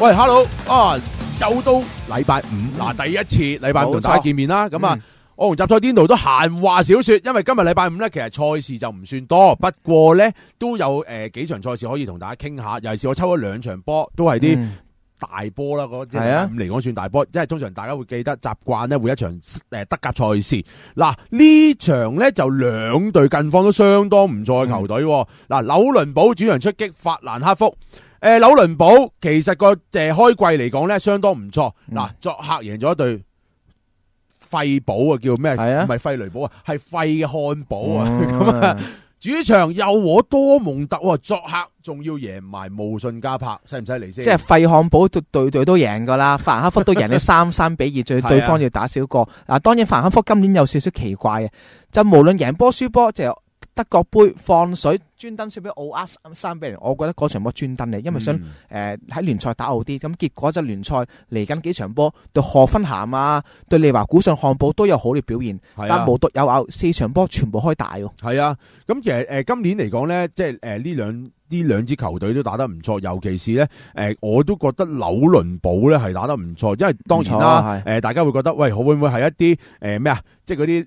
喂，Hello！啊，又到礼拜五，嗱，第一次礼拜五同大家见面啦。咁啊，我同集赛颠奴都闲话少说，因为今日礼拜五咧，其实赛事就唔算多，不过咧都有诶几场赛事可以同大家倾下。尤其是我抽咗两场波，都系啲大波啦，嗰啲咁嚟讲算大波，即系通常大家会记得习惯咧，会一场诶德甲赛事。嗱，呢场咧就两队近况都相当唔错嘅球队。嗱，纽伦堡主场出击，法兰克福。诶，纽伦堡其实个诶开季嚟讲咧，相当唔错。嗱，作客赢咗一对费堡啊，叫咩？系啊，唔系费雷堡啊，系费汉堡啊。咁啊，主场又和多蒙特，作客仲要赢埋慕逊加柏，犀唔犀利先？即系费汉堡对对对都赢噶啦，凡克福都赢咗 三三比二，最对方要打少个。嗱，当然凡克福今年有少少奇怪嘅，就无论赢波输波，就。德国杯放水，专登输俾奥亚三比零。我觉得嗰场波专登嘅，因为想诶喺联赛打好啲。咁结果就联赛嚟紧几场波，对荷芬咸啊，对利华古信汉堡都有好嘅表现。但无独有偶，四场波全部开大。系啊，咁其实诶今年嚟讲咧，即系诶呢两呢两支球队都打得唔错，尤其是咧诶我都觉得纽伦堡咧系打得唔错，因为当然啦，诶大家会觉得喂会唔会系一啲诶咩啊，即系嗰啲。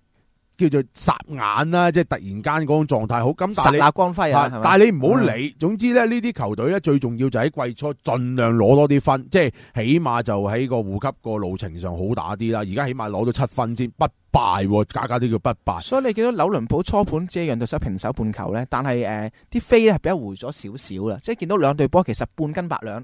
叫做霎眼啦，即系突然间嗰种状态好咁。霎那光辉啊，但系你唔好理，总之咧呢啲球队咧最重要就喺季初尽量攞多啲分，即系起码就喺个护级个路程上好打啲啦。而家起码攞到七分先不败，家家都叫不败。所以你见到纽伦堡初盘借样让到手平手半球咧，但系诶啲飞咧系比较回咗少少啦，即系见到两队波其实半斤八两。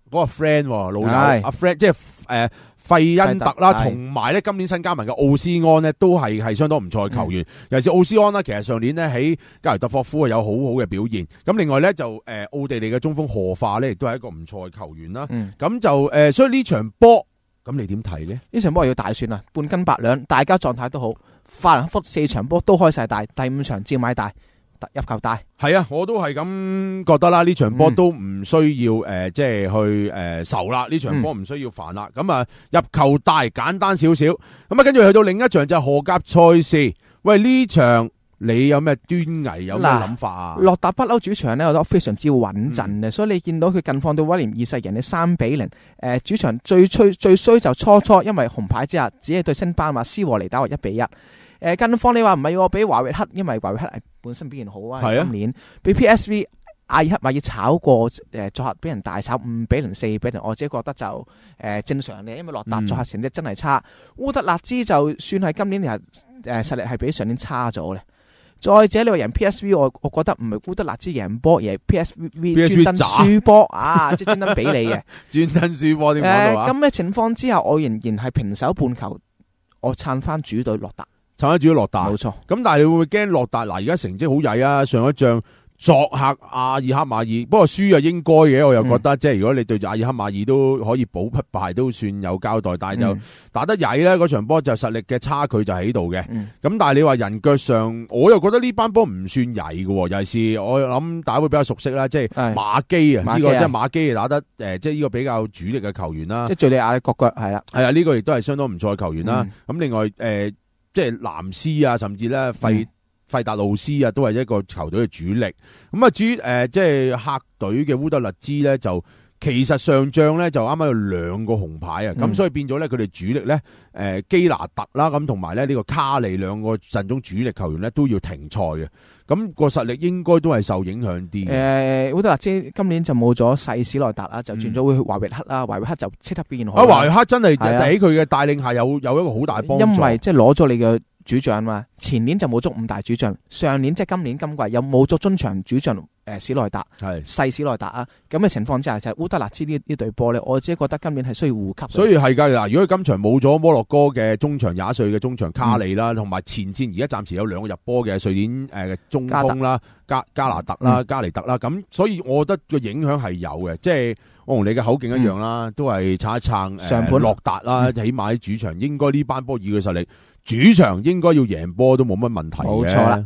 嗰個 friend 老友阿 friend 即係诶費恩特啦，同埋咧今年新加盟嘅奧斯安呢，都係系相當唔錯嘅球員，尤其是奧斯安啦，其實上年呢，喺加尤特霍夫有好好嘅表現。咁另外咧就诶奧地利嘅中鋒何化咧，亦都係一個唔錯嘅球員啦。咁就诶，所以呢場波咁你點睇呢？呢場波要大算啊，半斤八兩，大家狀態都好，法蘭福四場波都開晒大，第五場照买大。入球大系啊！我都系咁觉得啦。呢场波都唔需要诶，即系去诶愁啦。呢场波唔需要烦啦。咁啊，入球大简单少少。咁啊，跟住去到另一场就荷甲赛事。喂，呢场你有咩端倪？有咩谂法啊？洛达不嬲主场咧，我都非常之稳阵嘅。所以你见到佢近况到威廉二世人咗三比零。诶，主场最衰最衰就初初，因为红牌之下，只系对升班马斯和尼打我一比一。誒，跟方你話唔係喎，俾華域黑，因為華域黑本身表現好啊。啊，今年俾 P.S.V. 阿爾克咪要炒過誒作客俾人大炒五比零四比零。我自己覺得就誒正常嘅，因為洛達作客成績真係差。烏德勒支就算係今年日诶實力係比上年差咗咧。再者，你话人 P.S.V. 我我覺得唔係烏德勒支贏波，而係 P.S.V. 專登輸波啊，即系专登俾你嘅 专登輸波。誒咁嘅情況之下，我仍然係平手半球，我撐翻主隊洛達。撑得住都落达。冇错。咁但系你会唔会惊落达嗱，而家成绩好曳啊，上一仗作客阿尔克马尔，不过输啊应该嘅，我又觉得，即系如果你对住阿尔克马尔都可以补匹败，都算有交代。但系就打得曳咧，嗰场波就实力嘅差距就喺度嘅。咁但系你话人脚上，我又觉得呢班波唔算曳嘅，尤其是我谂大家会比较熟悉啦，即系马基啊，呢个即系马基打得诶，即系呢个比较主力嘅球员啦。即系叙利亚国脚系啦，系啊，呢个亦都系相当唔错嘅球员啦。咁另外诶。即系南絲啊，甚至咧费费达斯啊，都系一个球队嘅主力。咁啊，至于诶，即系客队嘅乌德勒支咧就。其实上将咧就啱啱有两个红牌啊，咁所以变咗咧佢哋主力咧，诶基拿特啦，咁同埋咧呢个卡利两个阵中主力球员咧都要停赛嘅，咁个实力应该都系受影响啲嘅。诶，好啦，即今年就冇咗细史奈特啦，就转咗会华域克啦，华域克就即刻变。啊，华域克真系喺佢嘅带领下有有一个好大帮助，因为即系攞咗你嘅主将嘛，前年就冇足五大主将，上年即系今年今季有冇足中场主将。诶，史内达系细史内达啊，咁嘅情况之下，就乌德纳兹呢呢队波咧，我只系觉得今年系需要护级。所以系噶，嗱，如果今场冇咗摩洛哥嘅中场廿岁嘅中场卡利啦，同埋前战而家暂时有两个入波嘅瑞典诶中锋啦，加加拿特啦，加尼特啦，咁所以我觉得个影响系有嘅，即系我同你嘅口径一样啦，都系撑一撑。上盘。洛达啦，起码喺主场应该呢班波以嘅实力，主场应该要赢波都冇乜问题冇错。